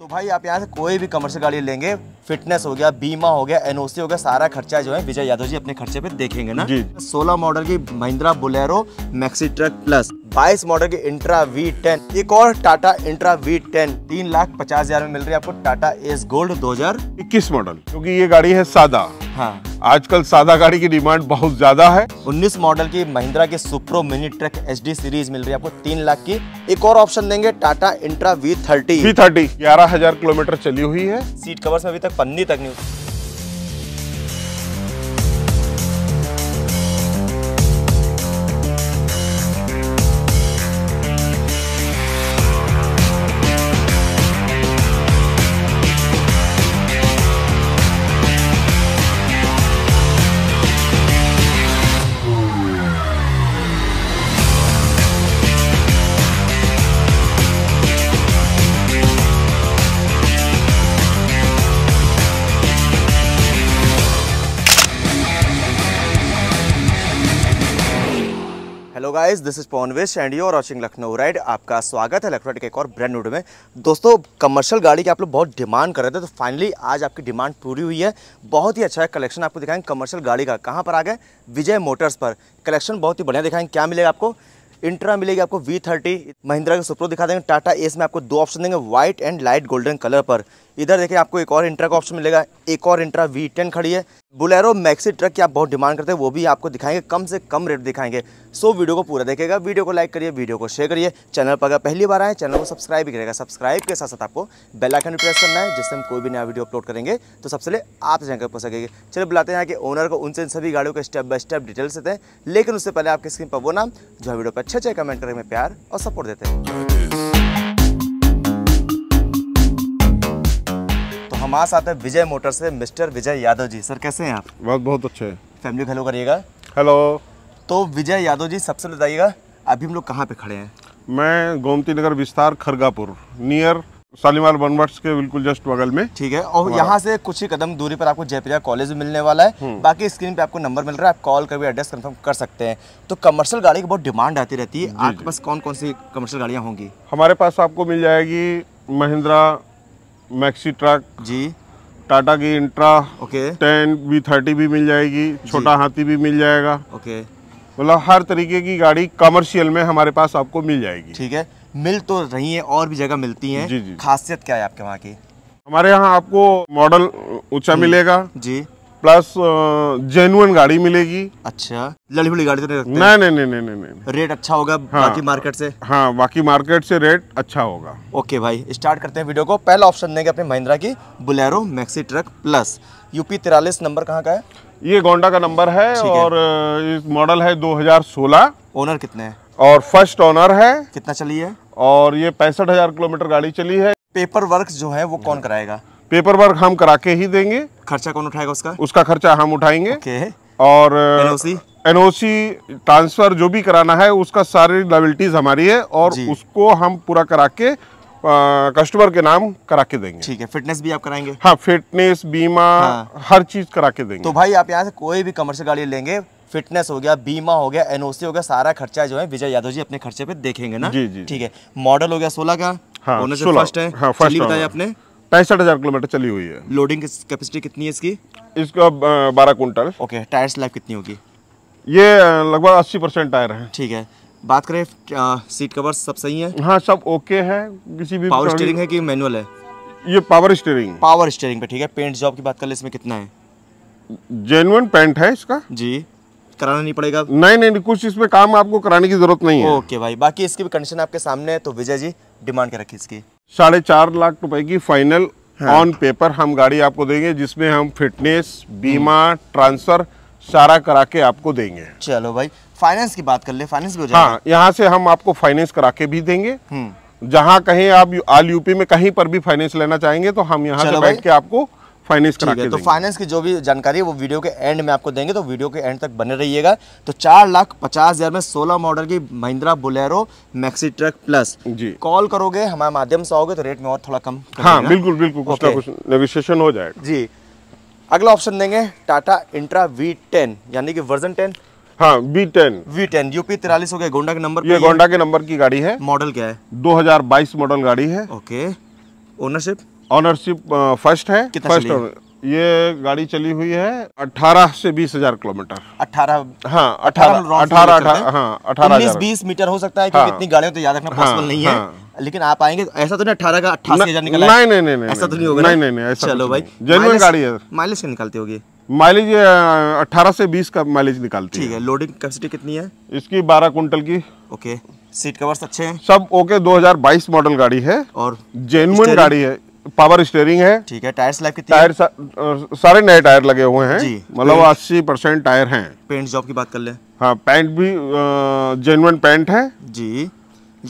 तो भाई आप यहाँ से कोई भी कमर्शियल गाड़ी लेंगे फिटनेस हो गया बीमा हो गया एनओसी हो गया सारा खर्चा जो है विजय यादव जी अपने खर्चे पे देखेंगे ना सोलह मॉडल की Mahindra Bolero maxi truck plus 22 model के इंट्रा V10 एक और टाटा इंट्रा V10 तीन लाख पचास हजार में मिल रही है आपको टाटा एस गोल्ड 2021 मॉडल क्योंकि ये गाड़ी है सादा हाँ आजकल सादा गाड़ी की डिमांड बहुत ज्यादा है 19 मॉडल की महिंद्रा के Supro mini truck H series मिल रही है आपको तीन लाख की एक और ऑप्शन देंगे Tata intra V thirty V thirty ग्यारह हजार किलोमीटर चली हुई है सीट कवर अभी तक पन्नी तक नहीं guys this is Pawanvesh and you are watching Lucknow ride आपका स्वागत है लखनऊ के एक और ब्रांड न्यूड में दोस्तों कमर्शियल गाड़ी की आप लोग बहुत डिमांड कर रहे थे तो फाइनली आज आपकी डिमांड पूरी हुई है बहुत ही अच्छा है कलेक्शन आपको दिखाएंगे कमर्शियल गाड़ी का कहाँ पर आ गए विजय मोटर्स पर कलेक्शन बहुत ही बढ़िया दिखाएंगे क्या मिलेगा आपको इंट्रा मिलेगी आपको वी थर्टी महिंद्रा के सुप्रो दिखा देंगे टाटा एस में आपको दो ऑप्शन देंगे white and light golden colour पर इधर देखिए आपको एक और इंट्रा का ऑप्शन मिलेगा एक और इंट्रा वी टेन खड़ी है बुलेरो मैक्सी ट्रक की आप बहुत डिमांड करते हैं वो भी आपको दिखाएंगे कम से कम रेट दिखाएंगे सो वीडियो को पूरा देखेगा वीडियो को लाइक करिए वीडियो को शेयर करिए चैनल पर अगर पहली बार आए चैनल को सब्सक्राइब भी करेगा सब्सक्राइब के साथ साथ आपको बेलाइकन भी प्रेस करना है जिससे हम कोई भी नया वीडियो अपलोड करेंगे तो सबसे पहले आप जगह पहुँच सकेंगे चलिए बुलाते हैं यहाँ के ओनर को उनसे इन सभी गाड़ियों के स्टेप बाय स्टेप डिटेल्स देते हैं लेकिन उससे पहले आपके स्क्रीन पर वो नाम जो है वीडियो पर अच्छे अच्छे कमेंट करेंगे प्यार और सपोर्ट देते हैं हमारे साथ है विजय मोटर से मिस्टर विजय यादव जी सर कैसे हैं आप बहुत बहुत अच्छे हैं फैमिली हेलो करिएगा हेलो तो विजय यादव जी सबसे बताइएगा अभी हम लोग कहाँ पे खड़े हैं मैं गोमती नगर विस्तार खरगापुर नियर शालीमार बनवर्ट्स के बिल्कुल जस्ट बगल में ठीक है और यहाँ से कुछ ही कदम दूरी पर आपको जयप्रिया कॉलेज मिलने वाला है हम्म। बाकी स्क्रीन पे आपको नंबर मिल रहा है आप कॉल करके एड्रेस कंफर्म कर सकते हैं तो कमर्शियल गाड़ी की बहुत डिमांड आती रहती है आपके पास कौन कौन सी कमर्शियल गाड़ियाँ होंगी हमारे पास आपको मिल जाएगी महिंद्रा मैक्सी ट्रक जी टाटा की Intra okay ten B thirty भी मिल जाएगी छोटा हाथी भी मिल जाएगा ओके मतलब हर तरीके की गाड़ी कमर्शियल में हमारे पास आपको मिल जाएगी ठीक है मिल तो रही है और भी जगह मिलती है जी जी खासियत क्या है आपके वहाँ की हमारे यहाँ आपको मॉडल ऊंचा मिलेगा जी प्लस जेनुअन गाड़ी मिलेगी अच्छा लड़ी फड़ी गाड़ी तो नहीं रखते नहीं नहीं नहीं नहीं नहीं रेट अच्छा होगा हाँ, बाकी मार्केट से हाँ बाकी मार्केट से रेट अच्छा होगा ओके भाई स्टार्ट करते हैं वीडियो को पहला ऑप्शन देंगे अपने महिंद्रा की Bolero maxi truck plus UP तिरालीस नंबर कहाँ का है ये गोंडा का नंबर है और मॉडल है दो ओनर कितने है? और फर्स्ट ओनर है कितना चली है और ये पैंसठ हजार किलोमीटर गाड़ी चली है पेपर वर्क जो है वो कौन कराएगा पेपर वर्क हम करा के ही देंगे खर्चा कौन उठाएगा उसका उसका खर्चा हम उठाएंगे okay. और एनओसी सी ट्रांसफर जो भी कराना है उसका सारी लाइबिलिटीज हमारी है और उसको हम पूरा करा के कस्टमर के नाम करा के देंगे ठीक है फिटनेस भी आप कराएंगे हाँ फिटनेस बीमा हाँ। हर चीज करा के देंगे तो भाई आप यहाँ से कोई भी कमर्शियल गाड़ी लेंगे फिटनेस हो गया बीमा हो गया एनओसी हो गया सारा खर्चा जो है विजय यादव जी अपने खर्चे पे देखेंगे ना जी जी ठीक है मॉडल हो गया सोलह का हाँ, फर्स्ट है हाँ, फर्स्ट बताया आपने पैंसठ हजार किलोमीटर चली हुई है लोडिंग कैपेसिटी कितनी है इसकी इसका बारह क्विंटल ओके टायर्स लाइफ कितनी होगी ये लगभग अस्सी परसेंट टायर है ठीक है बात करें सीट कवर सब सही है हाँ सब ओके है किसी भी पावर स्टीयरिंग है कि मैनुअल है ये पावर स्टीयरिंग पावर स्टीयरिंग पे ठीक है पेंट जॉब की बात कर ले इसमें कितना है जेनुअन पेंट है इसका जी कराना नहीं पड़ेगा नहीं नहीं कुछ इसमें काम आपको कराने की जरूरत नहीं है ओके भाई बाकी इसकी भी कंडीशन आपके सामने है तो विजय जी डिमांड कर रखी इसकी साढ़े चार लाख रुपए की फाइनल ऑन पेपर हम गाड़ी आपको देंगे जिसमें हम फिटनेस हम्म। बीमा ट्रांसफर सारा करा के आपको देंगे चलो भाई फाइनेंस की बात कर ले फाइनेंस भी हो जाएगा हाँ यहाँ से हम आपको फाइनेंस करा के भी देंगे हम्म। जहाँ कहीं आप आल यूपी में कहीं पर भी फाइनेंस लेना चाहेंगे तो हम यहाँ से बैठ के आपको फाइनेंस करा के तो फाइनेंस की जो भी जानकारी है वो वीडियो के एंड में आपको देंगे तो वीडियो के एंड तक बने रहिएगा तो चार लाख पचास हज़ार में सोलह मॉडल की Mahindra Bolero maxi truck plus जी कॉल करोगे हमारे माध्यम से आओगे तो रेट में और थोड़ा कम हाँ बिल्कुल बिल्कुल कुछ ना कुछ नेगोशिएशन हो जाएगा जी अगला ऑप्शन देंगे टाटा इंट्रा वी टेन यानी कि वर्जन टेन हाँ V ten V ten UP तिरालीस हो गया गोंडा के नंबर ये गोंडा के नंबर की गाड़ी है मॉडल क्या है 2022 मॉडल गाड़ी है okay ownership ownership first uh, है फर्स्ट ऑनर ये गाड़ी चली हुई है अठारह से बीस हजार किलोमीटर अठारह हाँ अठारह अठारह हाँ, बीस मीटर हो सकता है क्योंकि हाँ। इतनी गाड़ियों तो याद रखना पॉसिबल हाँ, नहीं है लेकिन आप आएंगे ऐसा तो नहीं अठारह का अट्ठासी नहीं नहीं ऐसा तो नहीं होगा नहीं नहीं चलो भाई जेनुअन गाड़ी है माइलेज क्या निकालती होगी माइलेज अठारह से बीस का माइलेज निकालती है ठीक है लोडिंग कैपेसिटी कितनी है इसकी बारह क्विंटल की ओके सीट कवर्स अच्छे हैं सब ओके 2022 मॉडल गाड़ी है और जेनुअन गाड़ी है पावर स्टेयरिंग है ठीक है टायर स्लैब कितनी टायर सा, सारे नए टायर लगे हुए हैं मतलब अस्सी परसेंट टायर हैं पेंट जॉब की बात कर ले हाँ पेंट भी जेनुअन पेंट है जी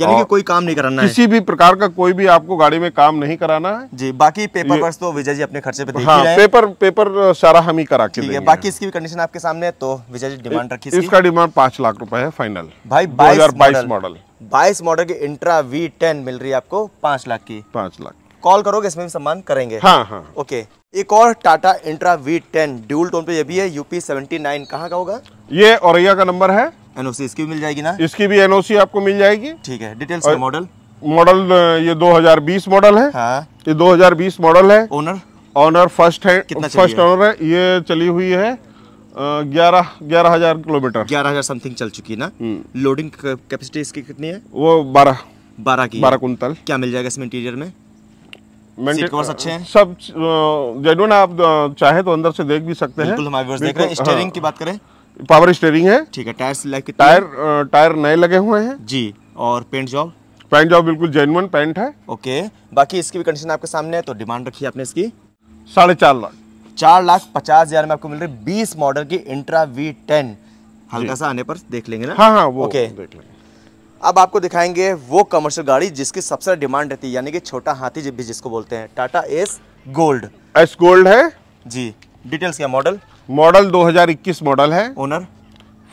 यानी कि कोई काम नहीं कराना किसी है। भी प्रकार का कोई भी आपको गाड़ी में काम नहीं कराना है जी बाकी पेपर वर्क तो विजय जी अपने खर्चे पे देख हाँ, पेपर पेपर सारा हम ही करा के बाकी इसकी भी कंडीशन आपके सामने है तो विजय जी डिमांड रखी इसका डिमांड पांच लाख रुपए है फाइनल भाई बाईस मॉडल बाईस मॉडल की इंट्रा वी टेन मिल रही है आपको पांच लाख की पांच लाख कॉल करोगे इसमें भी सम्मान करेंगे हाँ हाँ ओके एक और Tata intra V ten dual tone पे ये भी है यूपी सेवेंटी नाइन कहाँ का होगा ये औरैया का नंबर है एनओसी इसकी भी मिल जाएगी ना इसकी भी एनओसी आपको मिल जाएगी ठीक है डिटेल्स और... मॉडल मॉडल ये 2020 मॉडल है हाँ। ये 2020 मॉडल है ओनर ऑनर फर्स्ट है फर्स्ट ऑनर है ये चली हुई है ग्यारह ग्यारह हजार किलोमीटर ग्यारह हजार समथिंग चल चुकी है ना लोडिंग हम्म। कैपेसिटी इसकी कितनी है वो बारह बारह की बारह कुंतल क्या मिल जाएगा इसमें इंटीरियर में सब जेनुअन आप चाहे तो अंदर से देख भी सकते हैं स्टेयरिंग हाँ। की बात करें पावर स्टेयरिंग है ठीक है टायर टायर टायर नए लगे हुए हैं जी और पेंट जॉब पेंट जॉब बिल्कुल जेनुअन पेंट है ओके बाकी इसकी भी कंडीशन आपके सामने है तो डिमांड रखी आपने इसकी साढ़े चार लाख चार लाख पचास हजार में आपको मिल रही बीस मॉडल की इंट्रा वी टेन हल्का सा आने पर देख लेंगे ना हाँ हाँ वो ओके देख लेंगे अब आपको दिखाएंगे वो कमर्शियल गाड़ी जिसकी सबसे ज़्यादा डिमांड रहती है यानी कि छोटा हाथी जिप भी जिसको बोलते हैं Tata S gold S gold है जी डिटेल्स क्या मॉडल मॉडल 2021 मॉडल है ओनर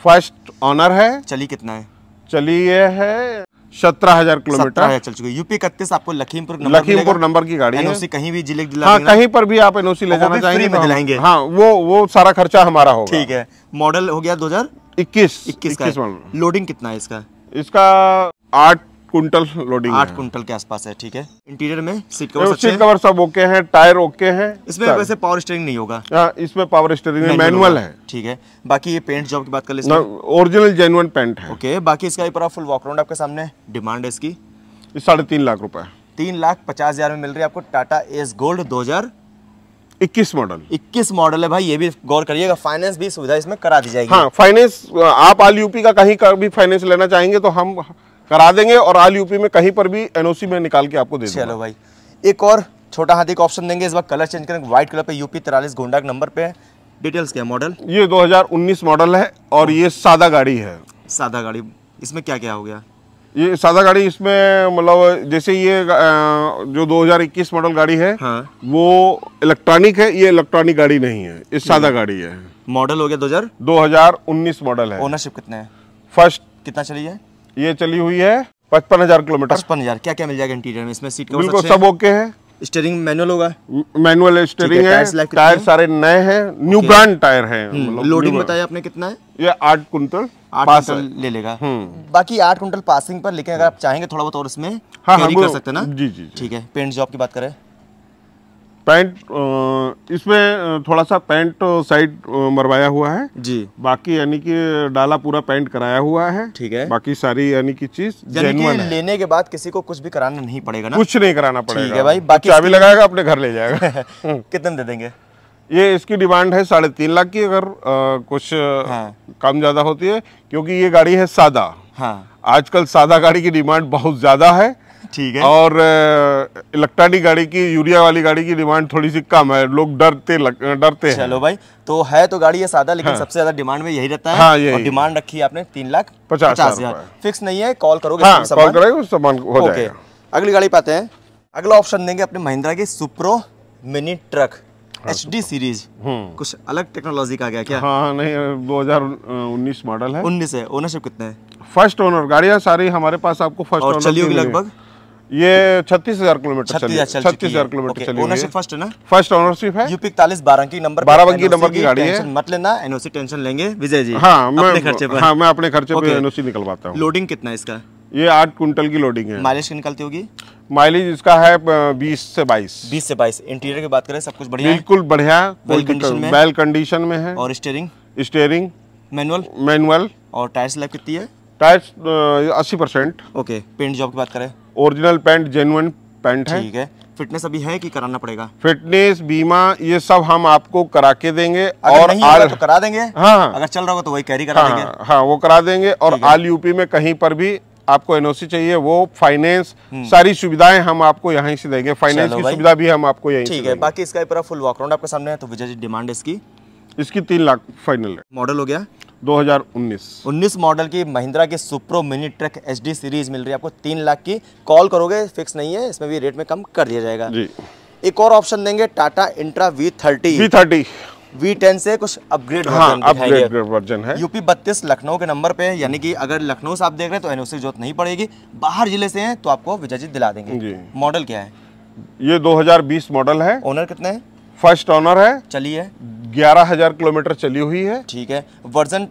फर्स्ट ऑनर है चली कितना है चली ये है सत्रह हजार किलोमीटर चल चुकी यूपी इकतीस आपको लखीमपुर लखीमपुर नंबर की गाड़ी एनओसी कहीं भी जिले हाँ, कहीं पर भी आप एनओसी ले जाना चाहेंगे तो हाँ वो वो सारा खर्चा हमारा होगा ठीक है मॉडल हो गया दो हजार इक्कीस इक्कीस मॉडल लोडिंग कितना है इसका इसका आठ कुंटल लोडिंग आठ कुंटल के आसपास है ठीक है इंटीरियर में सीट कवर सीट कवर सब ओके हैं टायर ओके हैं इसमें वैसे पावर स्टेरिंग नहीं होगा हाँ, इसमें पावर स्टेयरिंग मैनुअल है ठीक है बाकी ये पेंट जॉब की बात कर ले ओरिजिनल जेनुअन पेंट है ओके बाकी इसका पूरा फुल वॉकराउंड आपके सामने डिमांड है इसकी साढ़े तीन लाख रुपए तीन लाख पचास हजार में मिल रही है आपको टाटा एस गोल्ड दो हजार इक्कीस मॉडल इक्कीस मॉडल है भाई ये भी गौर करिएगा फाइनेंस भी सुविधा इसमें करा दी जाएगी हाँ फाइनेंस आप आल यूपी का कहीं का भी फाइनेंस लेना चाहेंगे तो हम करा देंगे और आल यूपी में कहीं पर भी एनओसी में निकाल के आपको दे चलो भाई एक और छोटा हाथी का ऑप्शन देंगे इस बार कलर चेंज करेंगे व्हाइट कलर पे यूपी तिरालीस गोंडा नंबर पे डिटेल्स क्या मॉडल ये दो मॉडल है और ये सादा गाड़ी है सादा गाड़ी इसमें क्या क्या हो गया ये सादा गाड़ी इसमें मतलब जैसे ये जो 2021 मॉडल गाड़ी है हाँ। वो इलेक्ट्रॉनिक है ये इलेक्ट्रॉनिक गाड़ी नहीं है ये सादा गाड़ी है मॉडल हो गया 2000 2019 मॉडल है ओनरशिप कितने है फर्स्ट कितना चली है ये चली हुई है पचपन हजार किलोमीटर पचपन हजार क्या क्या मिल जाएगा इंटीरियर में इसमें सीट बिल्कुल सब ओके है स्टेयरिंग मैनुअल होगा मैनुअल स्टेरिंग है, टायर सारे नए हैं न्यू ब्रांड टायर है हम्म, लोडिंग मतलब बताया आपने कितना है ये आठ कुंटल ले लेगा हम्म। बाकी आठ कुंटल पासिंग पर लेकिन अगर आप चाहेंगे थोड़ा बहुत और इसमें हाँ, हाँ, कर सकते ना जी जी ठीक है पेंट जॉब की बात करें पैंट इसमें थोड़ा सा पैंट साइड मरवाया हुआ है जी बाकी यानी कि डाला पूरा पैंट कराया हुआ है ठीक है बाकी सारी यानी की चीज जेनुअन लेने के बाद किसी को कुछ भी कराना नहीं पड़ेगा ना कुछ नहीं कराना पड़ेगा ठीक है भाई बाकी चाबी लगाएगा अपने घर ले जाएगा कितने दे देंगे ये इसकी डिमांड है साढ़े तीन लाख की अगर आ, कुछ हाँ। कम ज्यादा होती है क्योंकि ये गाड़ी है सादा हाँ। आजकल सादा गाड़ी की डिमांड बहुत ज्यादा है ठीक है और इलेक्ट्रॉनिक गाड़ी की यूरिया वाली गाड़ी की डिमांड थोड़ी सी कम है लोग डरते डरते हैं चलो भाई तो है तो गाड़ी है सादा लेकिन हाँ। सबसे ज्यादा डिमांड में यही रहता है हाँ, यही। और डिमांड रखी है आपने तीन लाख पचास हजार फिक्स नहीं है कॉल करोगे हाँ, कॉल करोगे सामान हो अगली गाड़ी पाते हैं अगला ऑप्शन देंगे अपने महिंद्रा की सुप्रो मिनी ट्रक हाँ, एच डी सीरीज हम्म। कुछ अलग टेक्नोलॉजी का गया क्या हाँ नहीं 2019 मॉडल है 19 है ओनरशिप कितने है फर्स्ट ओनर गाड़ियाँ सारी हमारे पास आपको फर्स्ट ओनर चलिए लगभग ये छत्तीस हजार किलोमीटर छत्तीस हजार किलोमीटर चली ओनरशिप फर्स्ट है ना फर्स्ट ओनरशिप है यूपी इकतालीस बाराबंकी नंबर बाराबंकी नंबर की गाड़ी है मत लेना एनओसी टेंशन लेंगे विजय जी हाँ मैं खर्चे हाँ मैं अपने खर्चे पे एनओसी निकलवाता हूँ लोडिंग कितना है इसका ये आठ क्विंटल की लोडिंग है माइलेज निकलती होगी माइलेज इसका है बीस से बाईस बीस से बाईस इंटीरियर की बात करें सब कुछ बढ़िया बिल्कुल बढ़िया वेल कंडीशन में है और स्टेयरिंग स्टेयरिंग मैनुअल मैनुअल और टायर स्लैब कितनी है टायर अस्सी परसेंट ओके पेंट जॉब की बात करें ओरिजिनल पैंट जेनुअन पैंट है ठीक है फिटनेस अभी है कि कराना पड़ेगा फिटनेस बीमा ये सब हम आपको करा के देंगे अगर और नहीं आर... तो करा देंगे हाँ, हाँ अगर चल रहा होगा तो वही कैरी करा हाँ, देंगे हाँ, हाँ वो करा देंगे और आल यूपी में कहीं पर भी आपको एनओसी चाहिए वो फाइनेंस हम्म। सारी सुविधाएं हम आपको यहाँ से देंगे फाइनेंस की सुविधा भी हम आपको यही ठीक है बाकी इसका पूरा फुल वॉकराउंड आपके सामने है तो विजय जी डिमांड इसकी इसकी तीन लाख फाइनल मॉडल हो गया 2019 19 मॉडल की महिंद्रा की Supro mini truck H series मिल रही है आपको तीन लाख की कॉल करोगे फिक्स नहीं है इसमें भी रेट में कम कर दिया जाएगा जी एक और ऑप्शन देंगे Tata intra V thirty V thirty V10 से कुछ अपग्रेड हाँ, वर्जन है यूपी बत्तीस लखनऊ के नंबर पे यानी कि अगर लखनऊ से आप देख रहे हैं तो एनओसी जरूरत नहीं पड़ेगी बाहर जिले से हैं तो आपको विजय दिला देंगे मॉडल क्या है ये 2020 मॉडल है ओनर कितने हैं फर्स्ट ओनर है चलिए 11000 किलोमीटर चली हुई है ठीक है वर्जन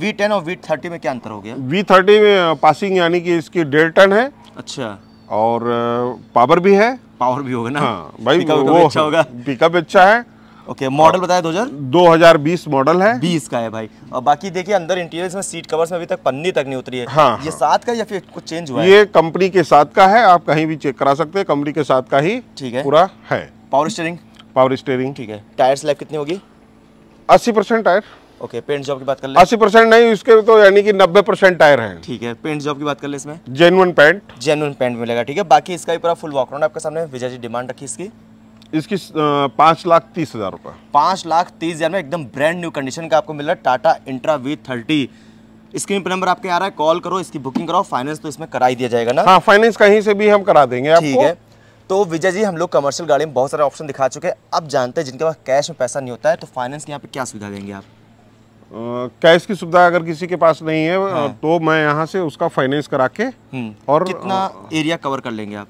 वी टेन और वी थर्टी में क्या अंतर हो गया वी थर्टी में पासिंग यानी कि इसकी डेढ़ टन है अच्छा और पावर भी है पावर भी होगा ना हाँ, भाई पिकअप तो अच्छा होगा पिकअप अच्छा है ओके मॉडल बताया 2000 2020 मॉडल है 20 का है भाई और बाकी देखिए अंदर इंटीरियर में सीट कवर्स में अभी तक पन्नी तक नहीं उतरी है हाँ, ये हाँ। साथ का या फिर कुछ चेंज हुआ ये कंपनी के साथ का है आप कहीं भी चेक करा सकते हैं कंपनी के साथ का ही ठीक है पूरा है पावर स्टेयरिंग पावर स्टेयरिंग ठीक है टायर स्लैब कितनी होगी अस्सी percent tyre okay paint job की बात कर ले अस्सी परसेंट नहीं उसके तो यानी कि नब्बे परसेंट टायर है ठीक है पेंट जॉब की बात कर ले इसमें जेनुअन पेंट जेनुअन पेंट मिलेगा ठीक है बाकी इसका भी पूरा फुल वॉक राउंड आपके सामने विजय जी डिमांड रखी इसकी इसकी पाँच लाख तीस हज़ार रुपये पाँच लाख तीस हज़ार में एकदम ब्रांड न्यू कंडीशन का आपको मिल रहा है Tata intra V thirty screen पर नंबर आपके आ रहा है कॉल करो इसकी बुकिंग कराओ फाइनेंस तो इसमें करा ही दिया जाएगा ना हाँ फाइनेंस कहीं से भी हम करा देंगे ठीक है तो विजय जी हम लोग कमर्शियल गाड़ी में बहुत सारे ऑप्शन दिखा चुके हैं अब जानते हैं जिनके पास कैश में पैसा नहीं होता है तो फाइनेंस के यहाँ पे क्या सुविधा देंगे आप कैश की सुविधा अगर किसी के पास नहीं है हाँ। तो मैं यहाँ से उसका फाइनेंस करा के हम्म। और कितना एरिया कवर कर लेंगे आप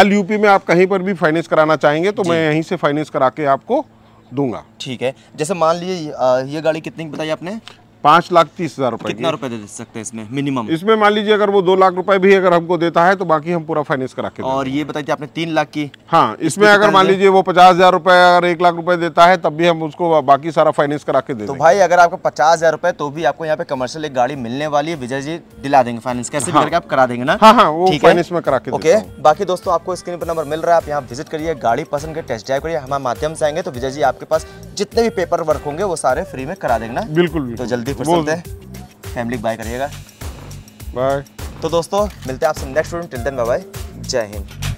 आल यूपी में आप कहीं पर भी फाइनेंस कराना चाहेंगे तो मैं यहीं से फाइनेंस करा के आपको दूंगा ठीक है जैसे मान लीजिए ये गाड़ी कितनी की बताई आपने पाँच लाख तीस हजार रुपए कितना रुपए दे सकते हैं इसमें मिनिमम इसमें मान लीजिए अगर वो दो लाख रुपए भी अगर हमको देता है तो बाकी हम पूरा फाइनेंस करा के और ये बताइए आपने तीन लाख की हाँ इसमें अगर मान लीजिए वो पचास हजार रुपए अगर एक लाख रुपए देता है तब भी हम उसको बाकी सारा फाइनेंस करा के दे तो भाई अगर आपको पचास हजार रुपए तो भी आपको यहाँ पे कमर्शियल एक गाड़ी मिलने वाली है विजय जी दिला देंगे फाइनेंस कैसे हाँ। करके आप करा देंगे ना हाँ हाँ वो फाइनेंस में करा के ओके बाकी दोस्तों आपको स्क्रीन पर नंबर मिल रहा है आप यहाँ विजिट करिए गाड़ी पसंद करिए टेस्ट ड्राइव करिए हमारे माध्यम से आएंगे तो विजय जी आपके पास जितने भी पेपर वर्क होंगे वो सारे फ्री में करा देंगे बिल्कुल तो जल्दी बोलते हैं फैमिली बाय करिएगा बाय तो दोस्तों मिलते हैं आपसे next video till then bye जय हिंद